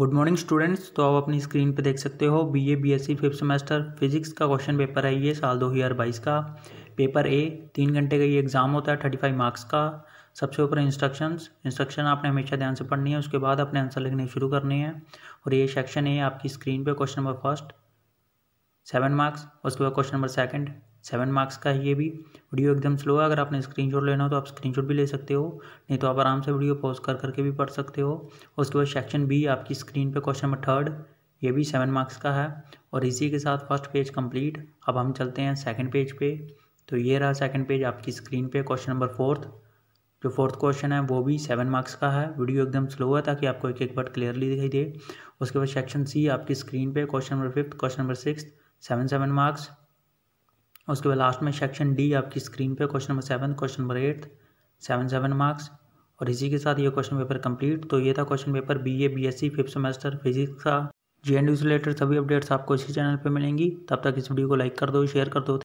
good morning students तो आप अपनी स्क्रीन पर देख सकते हो B A B S C fifth semester physics का क्वेश्चन पेपर है ये साल दो हज़ार बाईस का पेपर ए तीन घंटे का ये एग्ज़ाम होता है थर्टी फाइव मार्क्स का सबसे ऊपर इंस्ट्रक्शंस इंस्ट्रक्शन आपने हमेशा ध्यान से पढ़नी है उसके बाद अपने आंसर लिखने शुरू करने हैं और ये सेक्शन ए आपकी स्क्रीन पर question number first seven marks उसके बाद question number second seven marks का है ये भी वीडियो एकदम स्लो है अगर आपने स्क्रीनशॉट लेना हो तो आप स्क्रीनशॉट भी ले सकते हो नहीं तो आप आराम से वीडियो पॉज कर करके भी पढ़ सकते हो उसके बाद सेक्शन बी आपकी स्क्रीन पे क्वेश्चन नंबर थर्ड ये भी सेवन मार्क्स का है और इसी के साथ फर्स्ट पेज कंप्लीट अब हम चलते हैं सेकेंड पेज पे तो ये रहा सेकेंड पेज आपकी स्क्रीन पे क्वेश्चन नंबर फोर्थ जो फोर्थ क्वेश्चन है वो भी सेवन मार्क्स का है वीडियो एकदम स्लो है ताकि आपको एक एक बार क्लियरली दिखाई दे उसके बाद सेक्शन सी आपकी स्क्रीन पे question number fifth question number six seven seven marks उसके बाद लास्ट में सेक्शन डी आपकी स्क्रीन पे question number seven question number eight seven seven marks और इसी के साथ ये क्वेश्चन पेपर कंप्लीट तो ये था question paper B A B S C fifth semester physics का जी एंड से रिलेटेड सभी अपडेट्स आपको इसी चैनल पर मिलेंगी तब तक इस वीडियो को लाइक कर दो शेयर कर दो